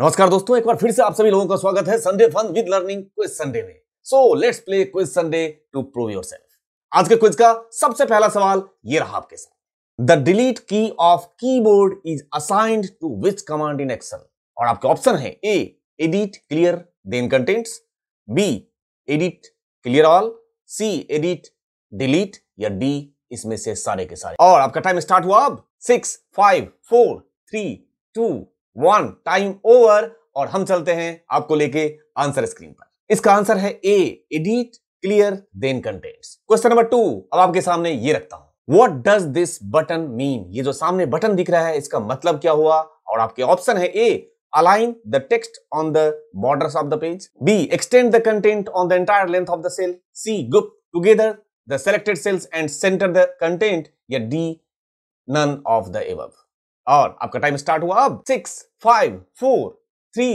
नमस्कार दोस्तों एक बार फिर से आप सभी लोगों का स्वागत है Sunday fun with learning quiz Sunday में so let's play quiz Sunday to prove yourself आज के क्विज का सबसे पहला सवाल ये रहा आपके साथ the delete key of keyboard is assigned to which command in Excel और आपके ऑप्शन है A edit clear then contents B edit clear all C edit delete या डी इसमें से सारे के सारे और आपका टाइम स्टार्ट हुआ अब six five four three two one time over और हम चलते हैं आपको लेके आंसर स्क्रीन पर इसका आंसर है A edit clear then contents question number two अब आपके सामने ये रखता हूं what does this button mean ये जो सामने बटन दिख रहा है इसका मतलब क्या हुआ और आपके ऑप्शन है A align the text on the border of the page B extend the content on the entire length of the cell C group together the selected cells and center the content या D none of the above और आपका time start हुआ अब six five four three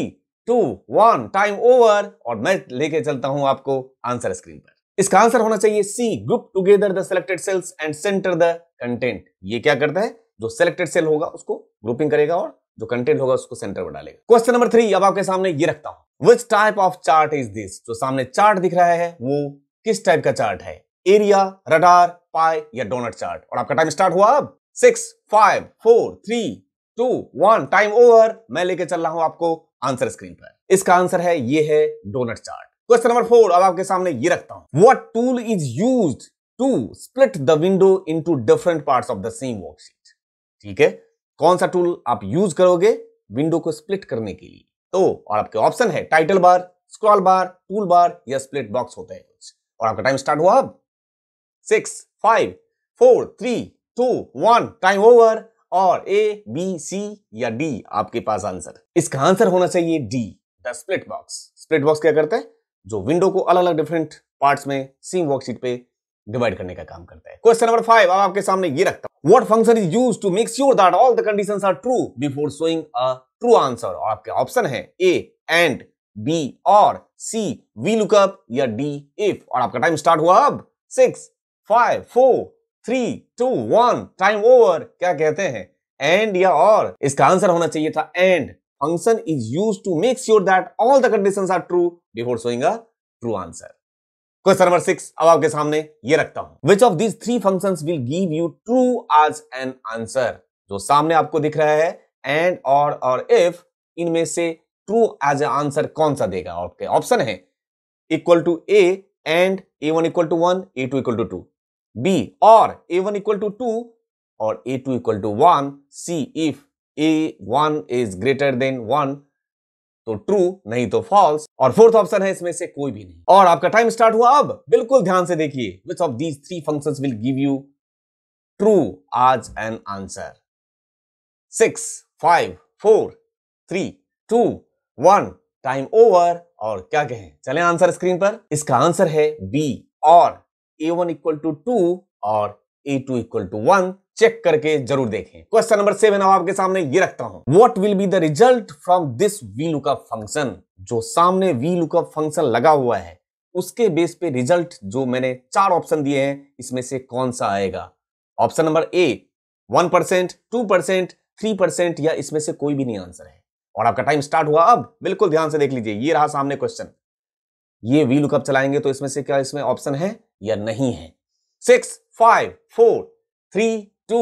two one time over और मैं लेके चलता हूं आपको आंसर स्क्रीन पर इसका आंसर होना चाहिए C group together the selected cells and center the content ये क्या करता है जो सिलेक्टेड सेल होगा उसको ग्रुपिंग करेगा और जो कंटेंट होगा उसको सेंटर में डालेगा क्वेश्चन नंबर थ्री अब आपके सामने ये रखता हूं which type of chart is this जो सामने चार्ट दिख रहा है वो किस टाइप का चार्ट है एरिया रडार पाई या डोनट चार्ट और आपका टाइम स्टार्ट हुआ अब six five four three two one time over मैं लेके चल रहा हूं आपको आंसर स्क्रीन पर इसका आंसर है ये है donut chart question number four अब आपके सामने ये रखता हूं what tool is use to split the window two different part of the same worksheet ठीक है कौन सा टूल आप यूज करोगे विंडो को स्प्लिट करने के लिए तो और आपके ऑप्शन है title bar scroll bar tool bar या स्प्लिट बॉक्स होता है कुछ और आपका टाइम स्टार्ट हुआ अब six five four three two one time over और ए बी सी या डी आपके पास आंसर इसका आंसर होना चाहिए D the split box split box क्या करता है जो विंडो को अलग अलग डिफरेंट पार्ट्स में सीम वर्कशीट पे डिवाइड करने का काम करता है क्वेश्चन नंबर फाइव अब आपके सामने ये रखता हूं what function is use to make sure that all the condition are true before showing a true answer और आपके ऑप्शन है A and B or C V lookup या डी इफ और आपका टाइम स्टार्ट हुआ अब six five four three two one time over क्या कहते हैं एंड या और इसका आंसर होना चाहिए था and function is use to make sure that all the condition are true before showing true answer question number six अब आपके सामने ये रखता हूं which of these three function will give you true as an answer जो सामने आपको दिख रहा है एंड और और इफ इनमें से ट्रू एज ए आंसर कौन सा देगा आपके ऑप्शन है equal to A and A one equal to one A two equal to two B or A1 equal to 2 or A2 equal to 1. C if A1 is greater than 1 तो true नहीं तो false और fourth option है इसमें से कोई भी नहीं और आपका टाइम स्टार्ट हुआ अब बिल्कुल ध्यान से देखिए which of these three functions will give you true as an answer six five four three two one time over और क्या कहें चले आंसर स्क्रीन पर इसका आंसर है B or A one equal to two और A two equal to one check करके जरूर देखें क्वेश्चन नंबर सेवन अब आपके सामने ये रखता हूं what will be the result from this V lookup function जो सामने वी लुकअप फंक्शन लगा हुआ है उसके बेस पे रिजल्ट जो मैंने चार ऑप्शन दिए हैं इसमें से कौन सा आएगा option number A one percent two percent three percent या इसमें से कोई भी नहीं आंसर है और आपका टाइम स्टार्ट हुआ अब बिल्कुल ध्यान से देख लीजिए ये रहा सामने क्वेश्चन ये वी लुकअप चलाएंगे तो इसमें से क्या इसमें ऑप्शन है या नहीं है six five four three two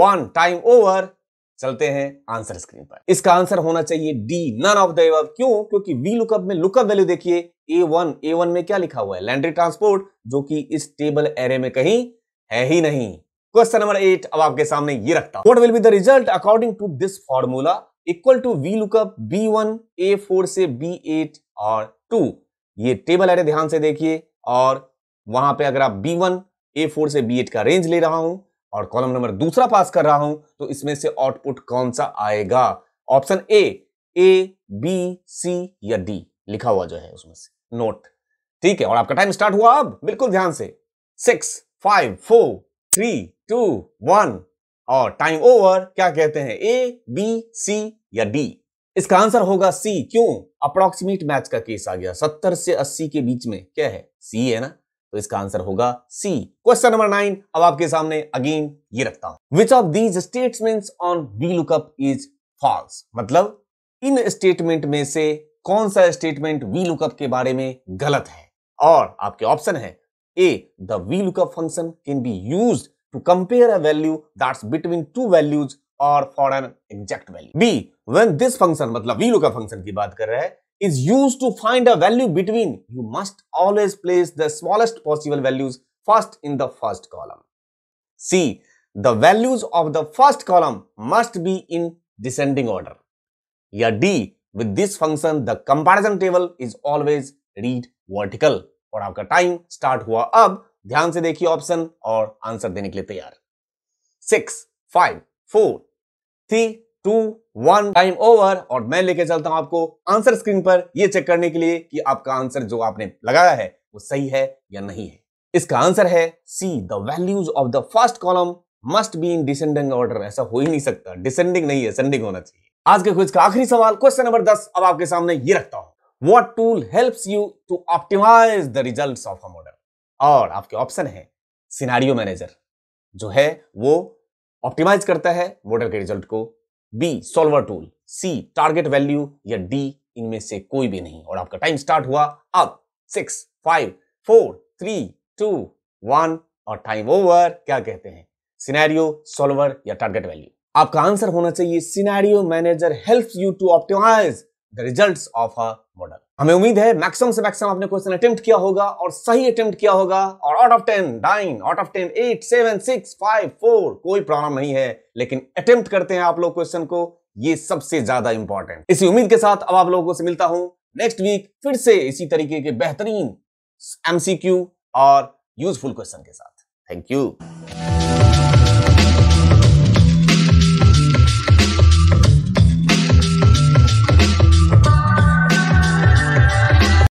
one time over चलते हैं आंसर स्क्रीन पर इसका आंसर होना चाहिए डी नन ऑफ द क्यों क्योंकि वी लुकअप में लुकअप वैल्यू देखिए ए वन ए वन में क्या लिखा हुआ है लैंड्री ट्रांसपोर्ट जो कि इस टेबल एरे में कहीं है ही नहीं क्वेश्चन नंबर एट अब आपके सामने ये रखता हूं will be the result according to this formula equal to V lookup B one A four से बी एट और टू ये टेबल एरे ध्यान से देखिए और वहां पे अगर आप बी वन ए फोर से बी एट का रेंज ले रहा हूं और कॉलम नंबर दूसरा पास कर रहा हूं तो इसमें से आउटपुट कौन सा आएगा option A A B C या डी लिखा हुआ जो है उसमें से नोट ठीक है और आपका टाइम स्टार्ट हुआ अब बिल्कुल ध्यान से six five four three two one और टाइम ओवर क्या कहते हैं ए बी सी या डी इसका आंसर होगा सी क्यों अप्रोक्सीमेट मैच का केस आ गया सत्तर से अस्सी के बीच में क्या है सी है ना तो इसका आंसर होगा सी क्वेश्चन नंबर नाइन अब आपके सामने अगेन ये रखता हूं which of these statement on V lookup is false मतलब इन स्टेटमेंट में से कौन सा स्टेटमेंट वी लुकअप के बारे में गलत है और आपके ऑप्शन है A the V lookup function can be use to compare a value that's between two values or for an exact value B when this function मतलब वी लुकअप फंक्शन की बात कर रहे हैं is used to find a value between, you must always place the smallest possible values first in the first column. See, The values of the first column must be in descending order. Yeah, D. With this function, the comparison table is always read vertical. और आपका time start हुआ अब ध्यान से देखिए option और answer देने के लिए तैयार six five four three two one time over और मैं लेके चलता हूं आपको आंसर स्क्रीन पर यह चेक करने के लिए कि आपका आंसर जो आपने लगाया है वो सही है या नहीं है इसका आंसर है C the values of the first column must be in descending order ऐसा हो ही नहीं सकता डिसेंडिंग नहीं है सेंडिंग होना चाहिए आज के खुद का आखिरी सवाल क्वेश्चन नंबर दस अब आपके सामने ये रखता हूं what tool help you to optimize the result of a model और आपके ऑप्शन है सिनारियो मैनेजर जो है वो ऑप्टिमाइज करता है मॉडल के रिजल्ट को B solver tool C target value या डी इनमें से कोई भी नहीं और आपका टाइम स्टार्ट हुआ अब six five four three two one और टाइम ओवर क्या कहते हैं सिनेरियो सॉल्वर या टारगेट वैल्यू आपका आंसर होना चाहिए scenario manager helps you to optimize the results of a model हमें उम्मीद है मैक्सिमम से मैक्सिमम आपने क्वेश्चन अटेम्प्ट किया होगा और सही अटेम्प्ट किया होगा और out of ten nine out of ten eight seven six five four कोई प्रॉब्लम नहीं है लेकिन अटेम्प्ट करते हैं आप लोग क्वेश्चन को ये सबसे ज्यादा इंपॉर्टेंट इसी उम्मीद के साथ अब आप लोगों से मिलता हूं नेक्स्ट वीक फिर से इसी तरीके के बेहतरीन एमसीक्यू और यूजफुल क्वेश्चन के साथ थैंक यू